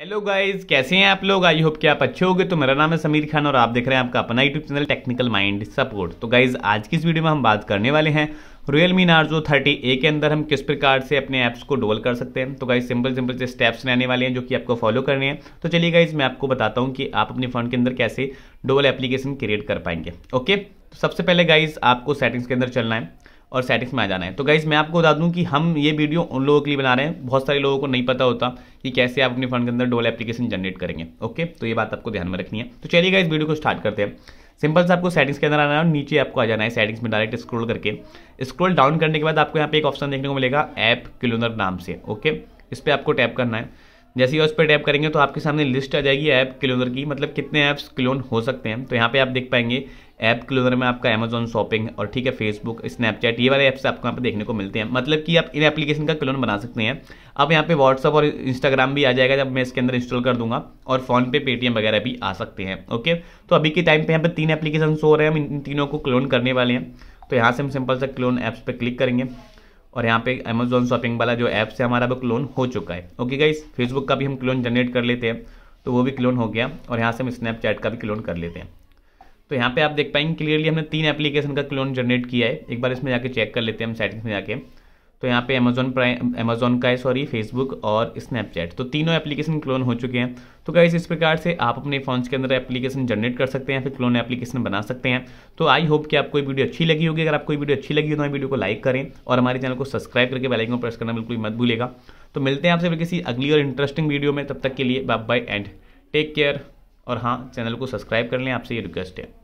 hello guys कैसे हैं आप लोग आई होप कि आप अच्छे होंगे तो मेरा नाम है समीर खान और आप देख रहे हैं आपका अपना YouTube channel Technical Mind support तो गाइस आज की इस वीडियो में हम बात करने वाले हैं Realme Narzo thirty A के अंदर हम किस प्रकार से अपने ऐप्स को डोबल कर सकते हैं तो गाइस सिंपल सिंपल से स्टेप्स रहने वाले हैं जो कि आपको फॉलो करने हैं तो चलिए गाइज मैं आपको बताता हूँ कि आप अपने फ़ोन के अंदर कैसे डोबल एप्लीकेशन क्रिएट कर पाएंगे ओके तो सबसे पहले गाइज आपको सेटिंग्स के अंदर चलना है और सेटिंग्स में आ जाना है तो गाइज मैं आपको बता दूं कि हम ये वीडियो उन लोगों के लिए बना रहे हैं बहुत सारे लोगों को नहीं पता होता कि कैसे आप अपने फंड के अंदर डोल एप्लीकेशन जनरेट करेंगे ओके तो ये बात आपको ध्यान में रखनी है तो चलिए गाइज वीडियो को स्टार्ट करते हैं सिंपल से आपको सेटिंग्स के अंदर आना है और नीचे आपको आ जाना है सेटिंग्स में डायरेक्ट स्क्रॉल करके स्क्रॉल डाउन करने के बाद आपको यहाँ पे एक ऑप्शन देखने को मिलेगा ऐप क्लोनर नाम से ओके इस पर आपको टैप करना है जैसे ही उस पर टैप करेंगे तो आपके सामने लिस्ट आ जाएगी ऐप क्लोनर की मतलब कितने ऐप्स क्लोन हो सकते हैं तो यहाँ पे आप देख पाएंगे ऐप क्लोनर में आपका अमेजोन शॉपिंग और ठीक है फेसबुक स्नैपचैट ये वाले ऐप्स आपको यहाँ पे देखने को मिलते हैं मतलब कि आप इन एप्लीकेशन का क्लोन बना सकते हैं अब यहाँ पे व्हाट्सअप और इंस्टाग्राम भी आ जाएगा जब मैं इसके अंदर इंस्टॉल कर दूंगा और फोन पे पेटीएम वगैरह भी आ सकते हैं ओके तो अभी के टाइम पे यहाँ पे तीन एप्लीकेशन हो रहे हैं हम इन तीनों को क्लोन करने वाले हैं तो यहाँ से हम सिंपल से क्लोन ऐप्स पर क्लिक करेंगे और यहाँ पे अमेजोन शॉपिंग वाला जो ऐप से हमारा वो क्लोन हो चुका है ओके गाइस फेसबुक का भी हम क्लोन जनरेट कर लेते हैं तो वो भी क्लोन हो गया और यहाँ से हम स्नैपचैट का भी क्लोन कर लेते हैं तो यहाँ पे आप देख पाएंगे क्लियरली हमने तीन एप्लीकेशन का क्लोन जनरेट किया है एक बार इसमें जाके चेक कर लेते हैं हम सेटिंग्स में जाके तो यहाँ पे अमेजोन प्राइम अमेजोन का है सॉरी फेसबुक और स्नैपचैट तो तीनों एप्लीकेशन क्लोन हो चुके हैं तो गाइज इस प्रकार से आप अपने फोन के अंदर एप्लीकेशन जनरेट कर सकते हैं फिर क्लोन एप्लीकेशन बना सकते हैं तो आई होप कि आपको वीडियो अच्छी लगी होगी अगर आपको वीडियो अच्छी लगी हो तो हमें वीडियो को लाइक करें और हमारे चैनल को सब्सक्राइब करके बेलाइकन को प्रेस करना बिल्कुल मत भूलेगा तो मिलते हैं आपसे किसी अगली और इंटरेस्टिंग वीडियो में तब तक के लिए bye bye and take care और हाँ चैनल को सब्सक्राइब कर लें आपसे ये रिक्वेस्ट है